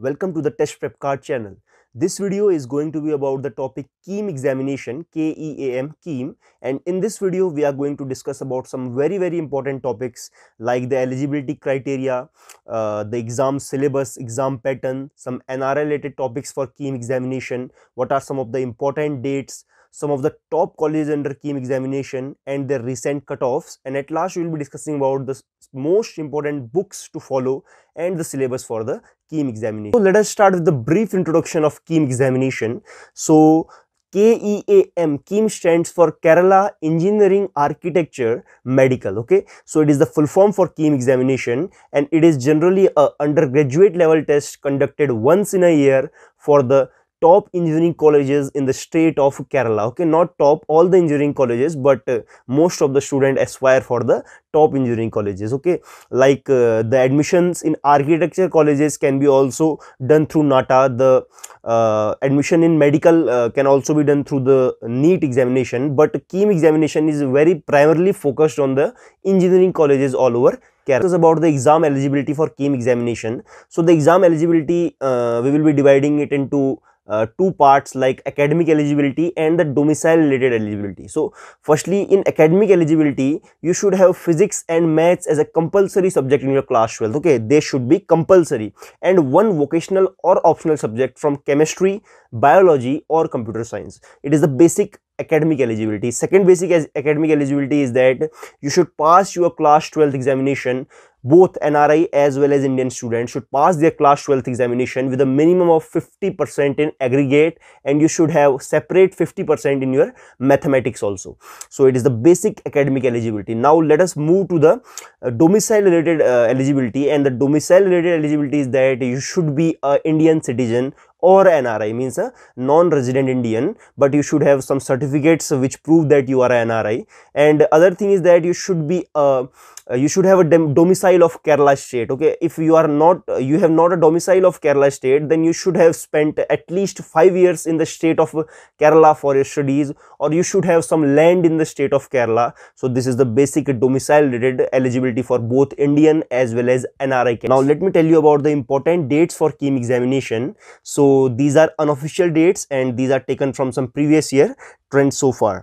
Welcome to the Test Prep Card channel. This video is going to be about the topic KEAM examination, K-E-A-M, KEAM. And in this video, we are going to discuss about some very, very important topics like the eligibility criteria, uh, the exam syllabus, exam pattern, some NRL related topics for KEAM examination, what are some of the important dates, some of the top colleges under KEAM examination and their recent cutoffs. And at last, we will be discussing about the most important books to follow and the syllabus for the KEAM examination. So let us start with the brief introduction of KEAM examination. So KEAM, KEAM stands for Kerala Engineering Architecture Medical, okay. So it is the full form for KEAM examination and it is generally a undergraduate level test conducted once in a year for the top engineering colleges in the state of Kerala. Okay, not top all the engineering colleges, but uh, most of the student aspire for the top engineering colleges. Okay, like uh, the admissions in architecture colleges can be also done through NATA. The uh, admission in medical uh, can also be done through the NEET examination, but KEEM examination is very primarily focused on the engineering colleges all over Kerala. about the exam eligibility for KEEM examination. So the exam eligibility, uh, we will be dividing it into uh, two parts like academic eligibility and the domicile related eligibility. So firstly in academic eligibility you should have physics and maths as a compulsory subject in your class 12 okay they should be compulsory and one vocational or optional subject from chemistry, biology or computer science. It is the basic academic eligibility. Second basic academic eligibility is that you should pass your class 12th examination both NRI as well as Indian students should pass their class 12th examination with a minimum of 50% in aggregate and you should have separate 50% in your mathematics also. So it is the basic academic eligibility. Now let us move to the uh, domicile related uh, eligibility and the domicile related eligibility is that you should be an Indian citizen, or NRI means a non-resident Indian but you should have some certificates which prove that you are an NRI and other thing is that you should be uh, uh you should have a domicile of Kerala state okay if you are not uh, you have not a domicile of Kerala state then you should have spent at least 5 years in the state of Kerala for your studies or you should have some land in the state of Kerala so this is the basic domicile related eligibility for both Indian as well as NRI now let me tell you about the important dates for KEAM examination so so these are unofficial dates and these are taken from some previous year trend so far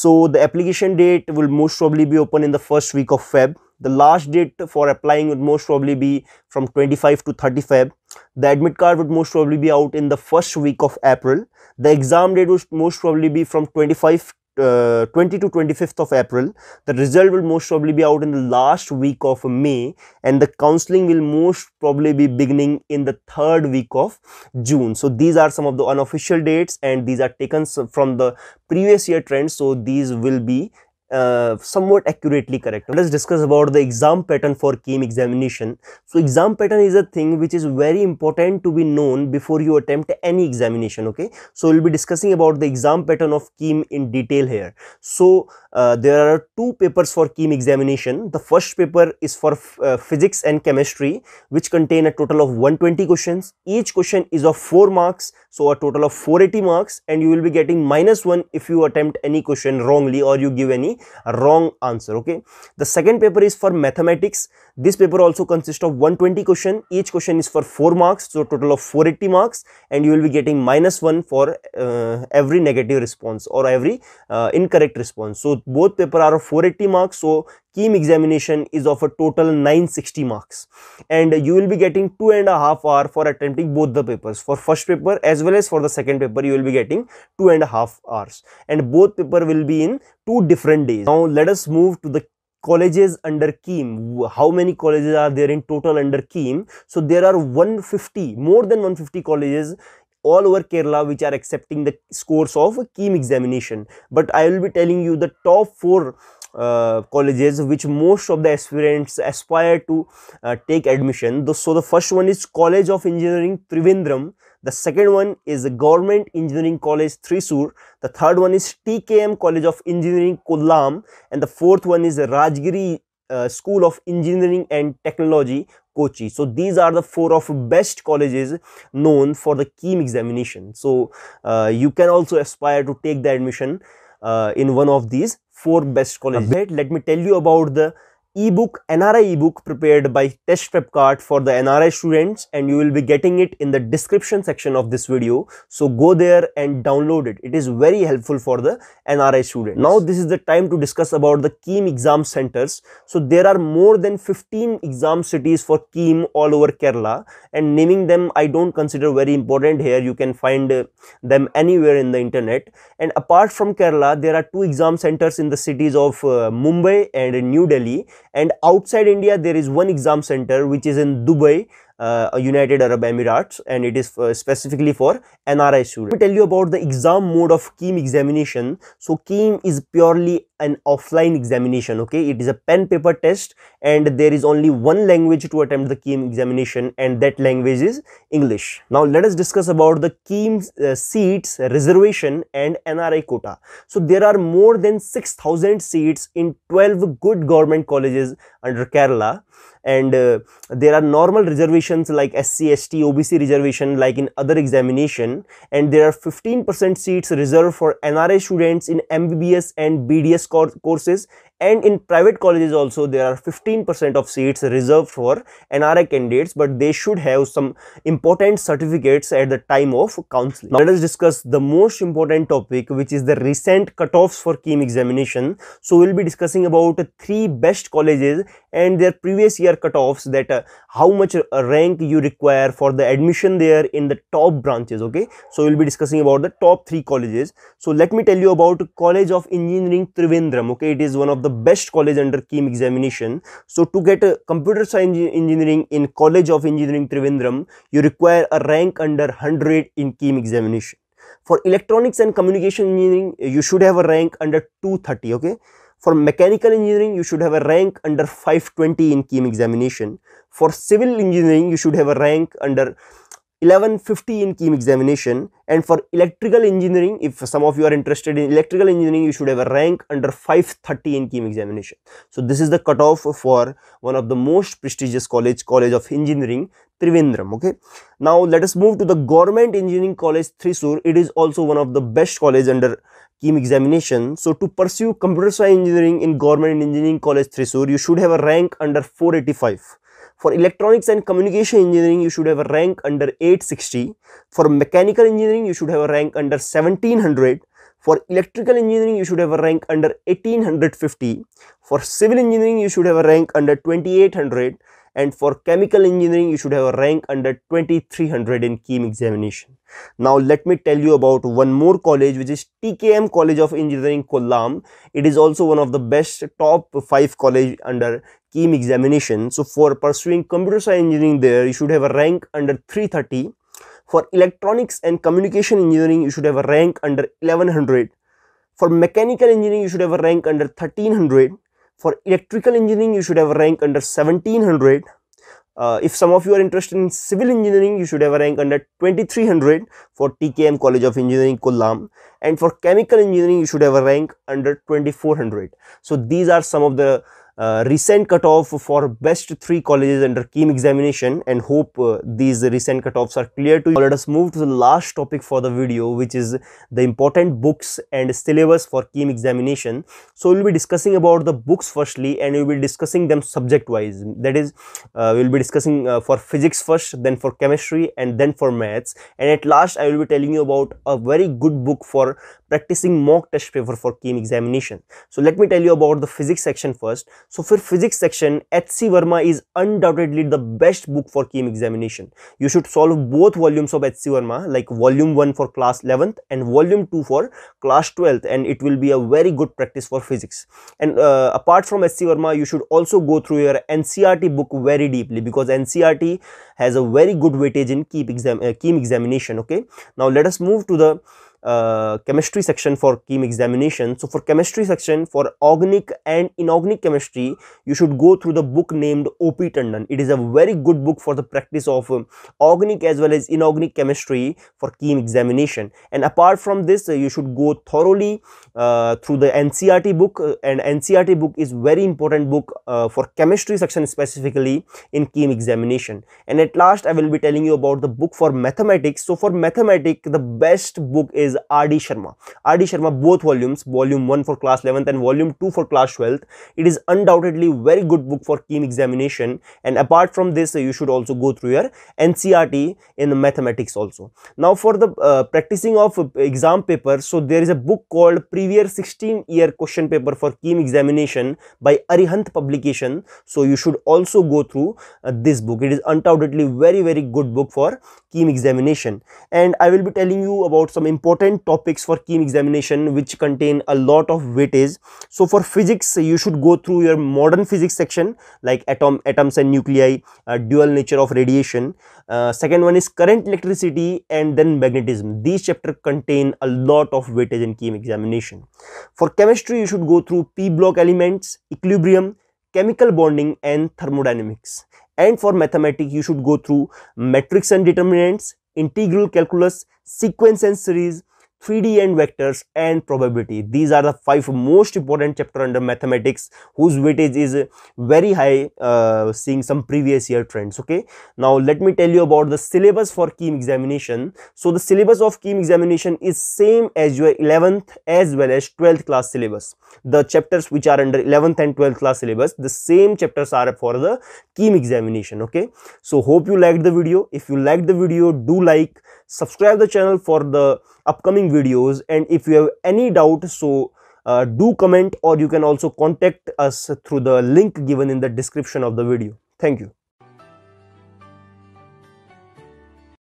so the application date will most probably be open in the first week of feb the last date for applying would most probably be from 25 to 30 Feb. The admit card would most probably be out in the first week of April. The exam date would most probably be from 25 uh, 20 to 25th of April. The result will most probably be out in the last week of May and the counseling will most probably be beginning in the third week of June. So these are some of the unofficial dates and these are taken from the previous year trends. So these will be uh, somewhat accurately correct. let's discuss about the exam pattern for KEAM examination. So exam pattern is a thing which is very important to be known before you attempt any examination. Okay, so we'll be discussing about the exam pattern of KEAM in detail here. So uh, there are two papers for KEAM examination. The first paper is for uh, physics and chemistry, which contain a total of 120 questions. Each question is of 4 marks, so a total of 480 marks, and you will be getting minus 1 if you attempt any question wrongly or you give any wrong answer okay the second paper is for mathematics this paper also consists of 120 question each question is for 4 marks so total of 480 marks and you will be getting minus 1 for uh, every negative response or every uh, incorrect response so both paper are 480 marks so chem examination is of a total 960 marks and you will be getting two and a half hour for attempting both the papers for first paper as well as for the second paper you will be getting two and a half hours and both paper will be in two different days now let us move to the colleges under KEEM. How many colleges are there in total under KEEM? So there are 150, more than 150 colleges all over Kerala which are accepting the scores of KEEM examination. But I will be telling you the top four uh, colleges which most of the aspirants aspire to uh, take admission. So the first one is College of Engineering Trivandrum. The second one is Government Engineering College Thrissur. The third one is TKM College of Engineering Kollam. And the fourth one is Rajgiri uh, School of Engineering and Technology Kochi. So these are the four of best colleges known for the KEAM examination. So uh, you can also aspire to take the admission. Uh, in one of these four best colleges. Let me tell you about the ebook NRI ebook prepared by Test Prep Card for the NRI students and you will be getting it in the description section of this video so go there and download it it is very helpful for the NRI students now this is the time to discuss about the KEEM exam centers so there are more than 15 exam cities for KEEM all over Kerala and naming them I don't consider very important here you can find uh, them anywhere in the internet and apart from Kerala there are two exam centers in the cities of uh, Mumbai and New Delhi and outside India there is one exam center which is in Dubai uh, United Arab Emirates and it is uh, specifically for NRI students. Let me tell you about the exam mode of KEEM examination. So KEEM is purely an offline examination okay it is a pen paper test and there is only one language to attempt the KEEM examination and that language is English. Now let us discuss about the KEEM uh, seats reservation and NRI quota. So there are more than 6000 seats in 12 good government colleges under Kerala and uh, there are normal reservations like SC, ST, OBC reservation like in other examination and there are 15% seats reserved for NRA students in MBBS and BDS courses and in private colleges also there are 15% of seats reserved for NRI candidates but they should have some important certificates at the time of counseling. Now let us discuss the most important topic which is the recent cutoffs for KEAM examination. So we'll be discussing about three best colleges and their previous year cutoffs that uh, how much rank you require for the admission there in the top branches okay. So we'll be discussing about the top three colleges. So let me tell you about College of Engineering Trivandrum okay it is one of the best college under KIM examination. So to get a computer science engineering in College of Engineering Trivandrum, you require a rank under 100 in KIM examination. For electronics and communication engineering, you should have a rank under 230, okay? For mechanical engineering, you should have a rank under 520 in KIM examination. For civil engineering, you should have a rank under 1150 in chem examination and for electrical engineering if some of you are interested in electrical engineering you should have a rank under 530 in chem examination so this is the cutoff for one of the most prestigious college college of engineering trivandrum okay now let us move to the government engineering college thrissur it is also one of the best college under chem examination so to pursue computer science engineering in government engineering college thrissur you should have a rank under 485 for electronics and communication engineering, you should have a rank under 860. For mechanical engineering, you should have a rank under 1700. For electrical engineering, you should have a rank under 1850. For civil engineering, you should have a rank under 2800 and for chemical engineering you should have a rank under 2300 in chem examination now let me tell you about one more college which is tkm college of engineering kollam it is also one of the best top five college under chem examination so for pursuing computer science engineering there you should have a rank under 330 for electronics and communication engineering you should have a rank under 1100 for mechanical engineering you should have a rank under 1300 for electrical engineering you should have a rank under 1700 uh, if some of you are interested in civil engineering you should have a rank under 2300 for tkm college of engineering kollam and for chemical engineering you should have a rank under 2400 so these are some of the uh, recent cutoff for best three colleges under keen examination and hope uh, these recent cutoffs are clear to you. Let us move to the last topic for the video which is the important books and syllabus for keen examination. So we'll be discussing about the books firstly and we'll be discussing them subject wise that is uh, we'll be discussing uh, for physics first then for chemistry and then for maths and at last I will be telling you about a very good book for practicing mock test paper for chem examination. So let me tell you about the physics section first. So for physics section, H.C. Verma is undoubtedly the best book for chem examination. You should solve both volumes of H.C. Verma like volume 1 for class 11th and volume 2 for class 12th and it will be a very good practice for physics. And uh, apart from H.C. Verma, you should also go through your NCRT book very deeply because NCRT has a very good weightage in exam uh, chem examination. Okay. Now let us move to the uh, chemistry section for chem examination. So for chemistry section, for organic and inorganic chemistry, you should go through the book named O.P. Tandon. It is a very good book for the practice of um, organic as well as inorganic chemistry for chem examination. And apart from this, uh, you should go thoroughly uh, through the NCRT book. Uh, and NCRT book is very important book uh, for chemistry section specifically in chem examination. And at last, I will be telling you about the book for mathematics. So for mathematics, the best book is is R.D. Sharma. R.D. Sharma, both volumes, volume 1 for class 11th and volume 2 for class 12th. It is undoubtedly very good book for KEEM examination and apart from this, you should also go through your NCRT in mathematics also. Now for the uh, practicing of uh, exam paper, so there is a book called Previous 16 Year Question Paper for KEEM Examination by Arihant Publication. So you should also go through uh, this book. It is undoubtedly very very good book for KEEM examination and I will be telling you about some important important topics for keen examination which contain a lot of weightage so for physics you should go through your modern physics section like atom atoms and nuclei uh, dual nature of radiation uh, second one is current electricity and then magnetism these chapter contain a lot of weightage in keen examination for chemistry you should go through p block elements equilibrium chemical bonding and thermodynamics and for mathematics you should go through matrix and determinants integral calculus sequence and series 3D and vectors and probability. These are the five most important chapter under mathematics whose weightage is very high uh, seeing some previous year trends. Okay. Now let me tell you about the syllabus for chem examination. So the syllabus of chem examination is same as your 11th as well as 12th class syllabus. The chapters which are under 11th and 12th class syllabus the same chapters are for the chem examination. Okay. So hope you liked the video. If you liked the video do like subscribe the channel for the upcoming videos and if you have any doubt so uh, do comment or you can also contact us through the link given in the description of the video thank you